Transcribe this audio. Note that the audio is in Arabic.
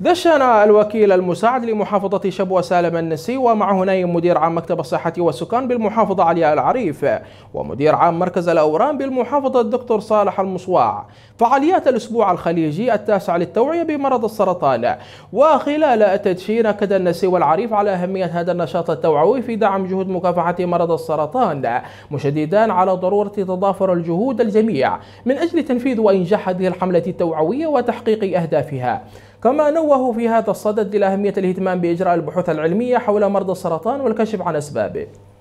دشنا الوكيل المساعد لمحافظة شبوة سالم النسي ومعه نايم مدير عام مكتب الصحة والسكان بالمحافظة علياء العريف ومدير عام مركز الأورام بالمحافظة الدكتور صالح المصواع فعاليات الأسبوع الخليجي التاسع للتوعية بمرض السرطان وخلال التدشين أكد النسي والعريف على أهمية هذا النشاط التوعوي في دعم جهود مكافحة مرض السرطان مشددان على ضرورة تضافر الجهود الجميع من أجل تنفيذ وإنجاح هذه الحملة التوعوية وتحقيق أهدافها كما نوهوا في هذا الصدد لأهمية الاهتمام بإجراء البحوث العلمية حول مرض السرطان والكشف عن أسبابه